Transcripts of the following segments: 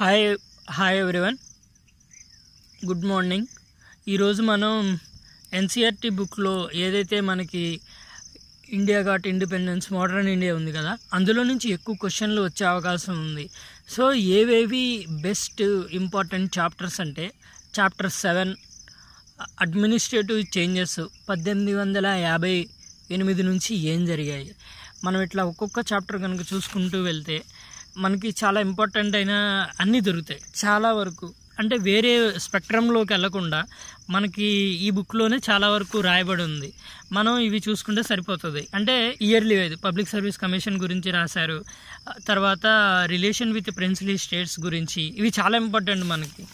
hi hi everyone good morning ఈరోజు మనం NCERT బుక్లో e ఏదైతే మనకి India got independence modern India ఉంది కదా అందులో నుంచి ఎక్కువ క్వశ్చన్లు వచ్చే అవకాశం ఉంది సో ఏవేవి బెస్ట్ ఇంపార్టెంట్ చాప్టర్స్ అంటే చాప్టర్ సెవెన్ అడ్మినిస్ట్రేటివ్ చేంజెస్ పద్దెనిమిది వందల యాభై ఎనిమిది నుంచి ఏం జరిగాయి మనం ఇట్లా ఒక్కొక్క చాప్టర్ కనుక చూసుకుంటూ వెళ్తే మనకి చాలా ఇంపార్టెంట్ అయిన అన్నీ దొరుకుతాయి చాలా వరకు అంటే వేరే స్పెక్ట్రంలోకి వెళ్లకుండా మనకి ఈ బుక్లోనే చాలా వరకు రాయబడి ఉంది మనం ఇవి చూసుకుంటే సరిపోతుంది అంటే ఇయర్లీ అది పబ్లిక్ సర్వీస్ కమిషన్ గురించి రాశారు తర్వాత రిలేషన్ విత్ ప్రిన్సిలీ స్టేట్స్ గురించి ఇవి చాలా ఇంపార్టెంట్ మనకి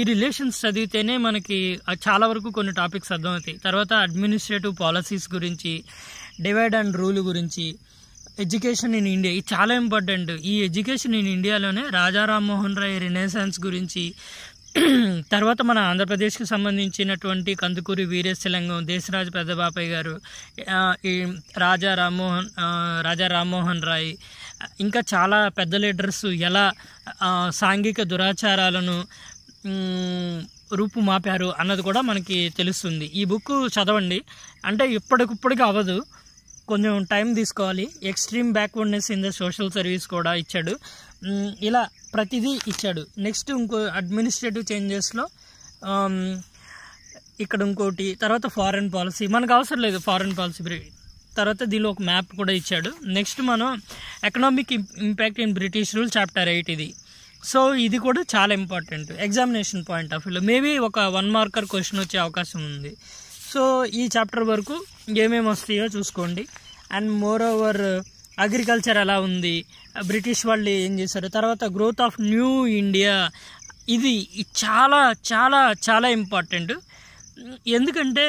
ఈ రిలేషన్స్ చదివితేనే మనకి చాలా వరకు కొన్ని టాపిక్స్ అర్థమవుతాయి తర్వాత అడ్మినిస్ట్రేటివ్ పాలసీస్ గురించి డివైడ్ అండ్ రూల్ గురించి ఎడ్యుకేషన్ ఇన్ ఇండియా ఇది చాలా ఇంపార్టెంట్ ఈ ఎడ్యుకేషన్ ఇన్ ఇండియాలోనే రాజా రామ్మోహన్ రాయ్ రినేసాన్స్ గురించి తర్వాత మన ఆంధ్రప్రదేశ్కి సంబంధించినటువంటి కందుకూరి వీరేశలింగం దేశరాజు పెద్దబాపయ్య గారు ఈ రాజా రామ్మోహన్ రాజా రామ్మోహన్ రాయ్ ఇంకా చాలా పెద్ద లీడర్స్ ఎలా సాంఘిక దురాచారాలను రూపుమాపారు అన్నది కూడా మనకి తెలుస్తుంది ఈ బుక్ చదవండి అంటే ఇప్పటికిప్పటికీ అవ్వదు కొంచెం టైం తీసుకోవాలి extreme backwardness in the social service కూడా ఇచ్చాడు ఇలా ప్రతిదీ ఇచ్చాడు నెక్స్ట్ ఇంకో అడ్మినిస్ట్రేటివ్ చేంజెస్లో ఇక్కడ ఇంకోటి తర్వాత ఫారెన్ పాలసీ మనకు అవసరం లేదు ఫారెన్ పాలసీ తర్వాత దీనిలో ఒక మ్యాప్ కూడా ఇచ్చాడు నెక్స్ట్ మనం economic impact in British rule chapter eight ఇది సో ఇది కూడా చాలా ఇంపార్టెంట్ ఎగ్జామినేషన్ పాయింట్ ఆఫ్ వ్యూలో మేబీ ఒక వన్ మార్కర్ క్వశ్చన్ వచ్చే అవకాశం ఉంది సో ఈ చాప్టర్ వరకు ఏమేమి వస్తాయో చూసుకోండి అండ్ మోర్ ఓవర్ అగ్రికల్చర్ ఎలా ఉంది బ్రిటిష్ వాళ్ళు ఏం చేశారు తర్వాత గ్రోత్ ఆఫ్ న్యూ ఇండియా ఇది చాలా చాలా చాలా ఇంపార్టెంట్ ఎందుకంటే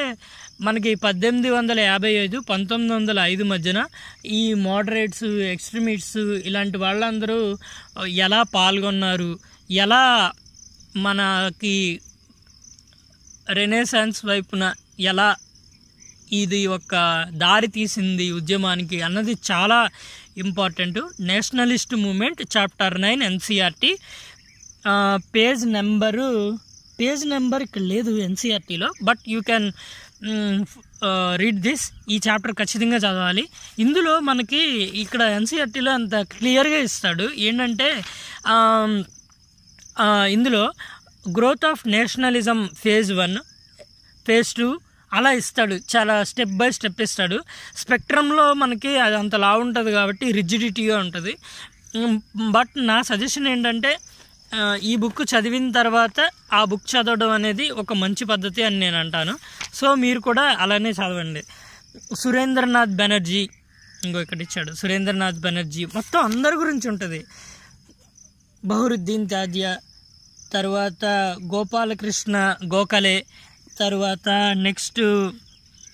మనకి పద్దెనిమిది వందల యాభై ఐదు పంతొమ్మిది వందల ఐదు మధ్యన ఈ మోడరేట్స్ ఎక్స్ట్రీమిస్ట్స్ ఇలాంటి వాళ్ళందరూ ఎలా పాల్గొన్నారు ఎలా మనకి రెనేసాన్స్ వైపున ఎలా ఇది ఒక దారి తీసింది ఉద్యమానికి అన్నది చాలా important nationalist movement chapter nine NCERT page number page number ఇక్కడ లేదు ఎన్సీఆర్టీలో but you can read this ఈ చాప్టర్ ఖచ్చితంగా చదవాలి ఇందులో మనకి ఇక్కడ ఎన్సీఆర్టీలో అంత క్లియర్గా ఇస్తాడు ఏంటంటే ఇందులో growth of nationalism phase one phase two అలా ఇస్తాడు చాలా స్టెప్ బై స్టెప్ ఇస్తాడు స్పెక్ట్రంలో మనకి అది అంత లా ఉంటుంది కాబట్టి రిజిడిటీగా ఉంటుంది బట్ నా సజెషన్ ఏంటంటే ఈ బుక్ చదివిన తర్వాత ఆ బుక్ చదవడం అనేది ఒక మంచి పద్ధతి అని నేను అంటాను సో మీరు కూడా అలానే చదవండి సురేంద్రనాథ్ బెనర్జీ ఇంకో ఇక్కడ ఇచ్చాడు సురేంద్రనాథ్ బెనర్జీ మొత్తం అందరి గురించి ఉంటుంది బహురుద్దీన్ తాదియా తర్వాత గోపాలకృష్ణ గోఖలే తర్వాత నెక్స్ట్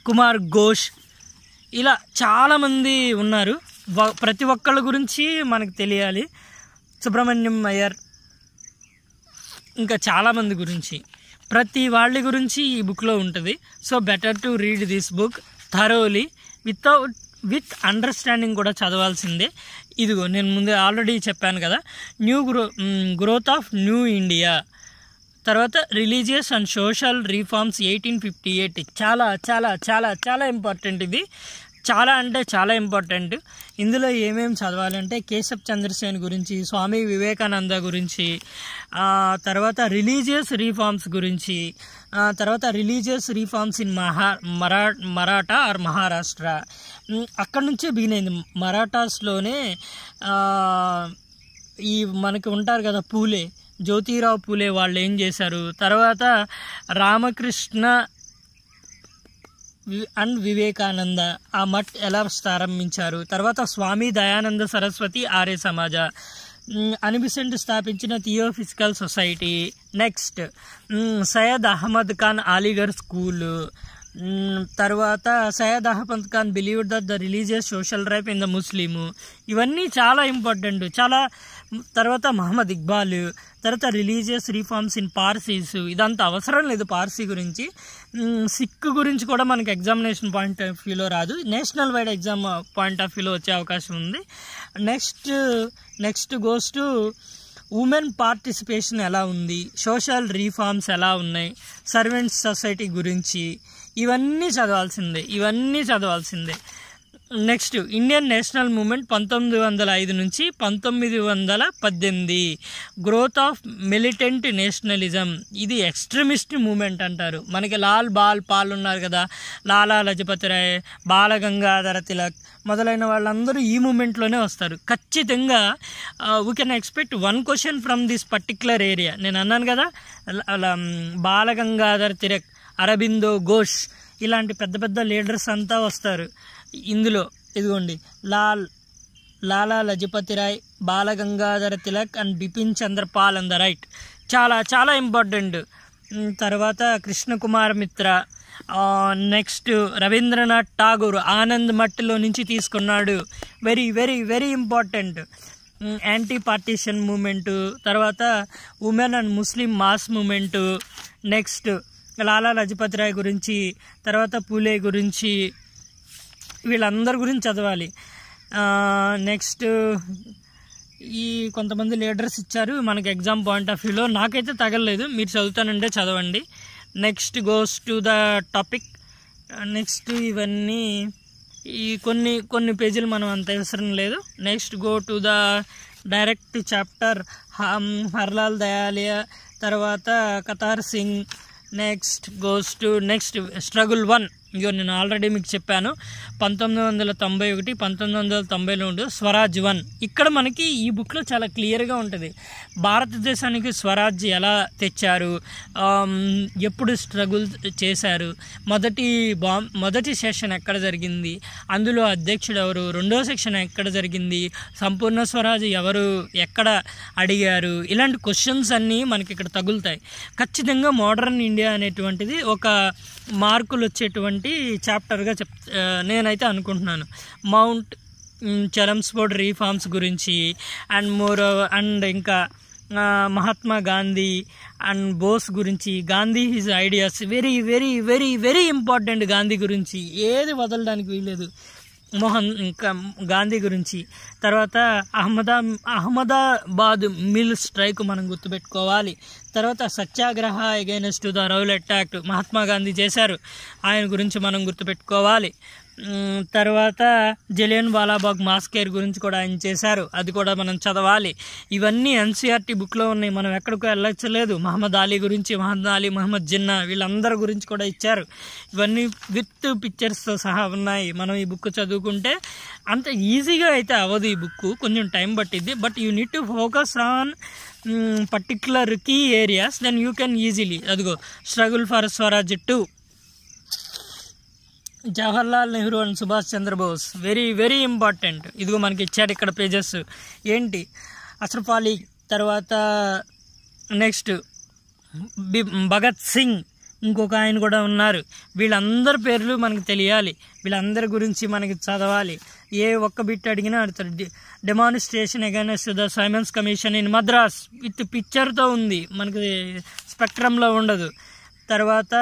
కుమార్ ఘోష్ ఇలా చాలామంది ఉన్నారు ప్రతి ఒక్కళ్ళ గురించి మనకు తెలియాలి సుబ్రహ్మణ్యం అయ్యర్ ఇంకా చాలామంది గురించి ప్రతి వాళ్ళ గురించి ఈ బుక్లో ఉంటుంది so better to read this book thoroughly without with understanding కూడా చదవాల్సిందే ఇదిగో నేను ముందే ఆల్రెడీ చెప్పాను కదా new grow growth of new India తర్వాత religious and social reforms eighteen fifty eight చాలా చాలా చాలా చాలా ఇంపార్టెంట్ ఇది చాలా అంటే చాలా ఇంపార్టెంట్ ఇందులో ఏమేమి చదవాలంటే కేశవ్ చంద్రసేన్ గురించి స్వామి వివేకానంద గురించి తర్వాత రిలీజియస్ రీఫార్మ్స్ గురించి తర్వాత రిలీజియస్ రీఫార్మ్స్ ఇన్ మహా మరా మరాఠా ఆర్ మహారాష్ట్ర అక్కడ నుంచే బిగిన్ అయింది మరాఠాస్లోనే ఈ మనకి ఉంటారు కదా పూలే జ్యోతిరావు పూలే వాళ్ళు ఏం చేశారు తర్వాత రామకృష్ణ అండ్ వివేకానంద ఆ మఠ్ ఎలా ప్రారంభించారు తర్వాత స్వామి దయానంద సరస్వతి ఆర్య సమాజ అనిబిసెంట్ స్థాపించిన theosophical society next Syed Ahmad Khan Aligarh school తర్వాత Syed Ahmad Khan believe that the religious social ripe in the Muslim ఇవన్నీ చాలా ఇంపార్టెంట్ చాలా తర్వాత మహమ్మద్ ఇక్బాల్ తర్వాత రిలీజియస్ రిఫార్మ్స్ ఇన్ పార్సీస్ ఇదంతా అవసరం లేదు పార్సీ గురించి సిక్ గురించి కూడా మనకు ఎగ్జామినేషన్ పాయింట్ ఆఫ్ వ్యూలో రాదు national wide exam point of వ్యూలో వచ్చే అవకాశం ఉంది next next goes to women participation ఎలా ఉంది సోషల్ రీఫార్మ్స్ ఎలా ఉన్నాయి సర్వెంట్స్ సొసైటీ గురించి ఇవన్నీ చదవాల్సిందే ఇవన్నీ చదవాల్సిందే నెక్స్ట్ ఇండియన్ నేషనల్ మూమెంట్ పంతొమ్మిది వందల ఐదు నుంచి పంతొమ్మిది వందల పద్దెనిమిది గ్రోత్ ఆఫ్ మిలిటెంట్ నేషనలిజం ఇది ఎక్స్ట్రీమిస్ట్ మూమెంట్ అంటారు మనకి లాల్ బాల్ పాల్ ఉన్నారు కదా లాలా లజపతి రాయ్ బాలగంగాధర తిలక్ మొదలైన వాళ్ళందరూ ఈ మూమెంట్లోనే వస్తారు ఖచ్చితంగా we can expect one question from this particular area నేను అన్నాను కదా బాలగంగాధర తిలక్ అరబిందో ఘోష్ ఇలాంటి పెద్ద పెద్ద లీడర్స్ అంతా వస్తారు ఇందులో ఇదిగోండి Lal Lala Lajpat Rai Bal Gangadhar Tilak and Bipin Chandra Pal and the right చాలా చాలా ఇంపార్టెంట్ తర్వాత కృష్ణకుమార్ మిత్ర నెక్స్ట్ రవీంద్రనాథ్ ఠాగూర్ ఆనంద్ మట్టిలో నుంచి తీసుకున్నాడు very very very important anti partition movement తర్వాత women and Muslim mass movement next Lala Lajpat Rai గురించి తర్వాత పూలే గురించి వీళ్ళందరి గురించి చదవాలి నెక్స్ట్ ఈ కొంతమంది లీడర్స్ ఇచ్చారు మనకి ఎగ్జామ్ పాయింట్ ఆఫ్ వ్యూలో నాకైతే తగలలేదు మీరు చదువుతానంటే చదవండి next goes to the topic next ఇవన్నీ ఈ కొన్ని కొన్ని పేజీలు మనం అంత అవసరం లేదు next go to the direct chapter హర్లాల్ దయాలియా తర్వాత Kartar Singh next goes to next struggle 1 ఇగో నేను ఆల్రెడీ మీకు చెప్పాను పంతొమ్మిది వందల తొంభై ఒకటి పంతొమ్మిది వందల తొంభై రెండు స్వరాజ్ వన్ ఇక్కడ మనకి ఈ బుక్లో చాలా క్లియర్గా ఉంటుంది భారతదేశానికి స్వరాజ్ ఎలా తెచ్చారు ఎప్పుడు స్ట్రగుల్ చేశారు మొదటి బా మొదటి సెషన్ ఎక్కడ జరిగింది అందులో అధ్యక్షుడు ఎవరు రెండో సెక్షన్ ఎక్కడ జరిగింది సంపూర్ణ స్వరాజ్ ఎవరు ఎక్కడ అడిగారు ఇలాంటి క్వశ్చన్స్ అన్నీ మనకి ఇక్కడ తగులుతాయి ఖచ్చితంగా మోడర్న్ ఇండియా అనేటువంటిది ఒక మార్కులు వచ్చేటువంటి అనేటువంటి చాప్టర్గా చెప్ నేనైతే అనుకుంటున్నాను మౌంట్ చలంస్బోర్డ్ రీఫార్మ్స్ గురించి అండ్ మోర్ అండ్ ఇంకా మహాత్మా గాంధీ అండ్ బోస్ గురించి Gandhi his ideas very very very very important Gandhi గురించి ఏది వదలడానికి వీల్లేదు మోహన్ ఇంకా గాంధీ గురించి తర్వాత అహ్మదా అహ్మదాబాద్ మిల్ స్ట్రైక్ మనం గుర్తుపెట్టుకోవాలి తర్వాత సత్యాగ్రహ అగైనెస్ట్ ద రౌలెట్ అటాక్ మహాత్మా గాంధీ చేశారు ఆయన గురించి మనం గుర్తుపెట్టుకోవాలి తర్వాత జలియన్ వాలాబాగ్ మాస్కేర్ గురించి కూడా ఆయన చేశారు అది కూడా మనం చదవాలి ఇవన్నీ ఎన్సీఆర్టీ బుక్లో ఉన్నాయి మనం ఎక్కడికో వెళ్ళచ్చలేదు మహమ్మద్ అలీ గురించి మహమ్మద్ అలీ మహమ్మద్ జిన్నా వీళ్ళందరి గురించి కూడా ఇచ్చారు ఇవన్నీ విత్ పిక్చర్స్తో సహా ఉన్నాయి మనం ఈ బుక్ చదువుకుంటే అంత ఈజీగా అయితే అవ్వదు ఈ బుక్ కొంచెం టైం పట్టిద్ది but you need to focus on particular key areas then you can easily అదిగో struggle for Swaraj two Jawaharlal Nehru and Subhash Chandra Bose very very important ఇదిగో మనకి ఇచ్చారు ఇక్కడ పేజెస్ ఏంటి అసర్ఫ్ తర్వాత నెక్స్ట్ భగత్ సింగ్ ఇంకొక ఆయన కూడా ఉన్నారు వీళ్ళందరి పేర్లు మనకు తెలియాలి వీళ్ళందరి గురించి మనకి చదవాలి ఏ ఒక్క బిట్ అడిగినా అడుగుతారు demonstration against the Simon's commission in Madras with పిక్చర్తో ఉంది మనకి స్పెక్ట్రంలో ఉండదు తర్వాత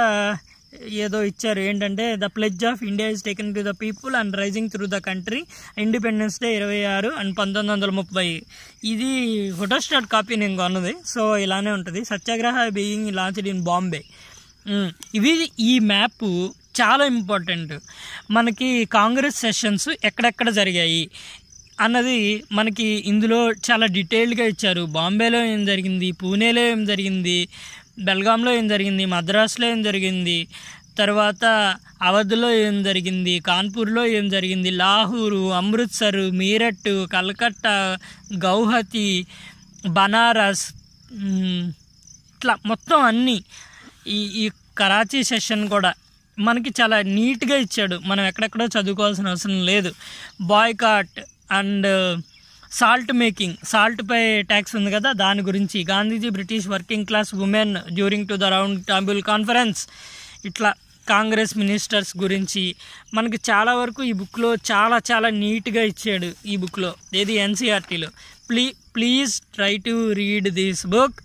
ఏదో ఇచ్చారు ఏంటంటే the pledge of India is taken to the people and rising through the country independence day ఇరవై ఆరు అండ్ పంతొమ్మిది వందల ముప్పై ఇది ఫోటోస్టాట్ కాపీ నేను కొన్నది సో ఇలానే ఉంటుంది Satyagraha being launched in Bombay ఇవి ఈ మ్యాప్ చాలా ఇంపార్టెంట్ మనకి కాంగ్రెస్ సెషన్స్ ఎక్కడెక్కడ జరిగాయి అన్నది మనకి ఇందులో చాలా డీటెయిల్డ్గా ఇచ్చారు బాంబేలో ఏం జరిగింది పూణేలో ఏం జరిగింది బెల్గాంలో ఏం జరిగింది మద్రాసులో ఏం జరిగింది తర్వాత అవధ్లో ఏం జరిగింది కాన్పూర్లో ఏం జరిగింది లాహూరు అమృత్సర్ మీరట్ కలకత్తా గౌహతి బనారస్ ఇట్లా మొత్తం అన్నీ ఈ ఈ కరాచీ సెషన్ కూడా మనకి చాలా నీట్గా ఇచ్చాడు మనం ఎక్కడెక్కడో చదువుకోవాల్సిన అవసరం లేదు బాయ్కాట్ అండ్ సాల్ట్ మేకింగ్ సాల్ట్పై ట్యాక్స్ ఉంది కదా దాని గురించి Gandhiji British working class women during to the round table conference ఇట్లా కాంగ్రెస్ మినిస్టర్స్ గురించి మనకి చాలా వరకు ఈ బుక్లో చాలా చాలా నీట్గా ఇచ్చాడు ఈ బుక్లో ఏది ఎన్సీఆర్టీలో plea please try to read this book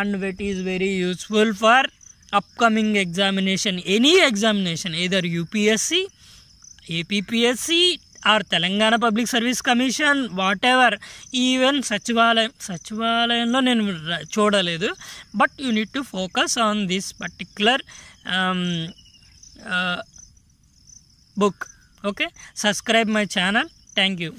and it is very useful for upcoming examination any examination either UPSC APPSC, or Telangana public service commission whatever even Sachivalayam సచివాలయంలో నేను చూడలేదు but you need to focus on this particular book okay subscribe my channel thank you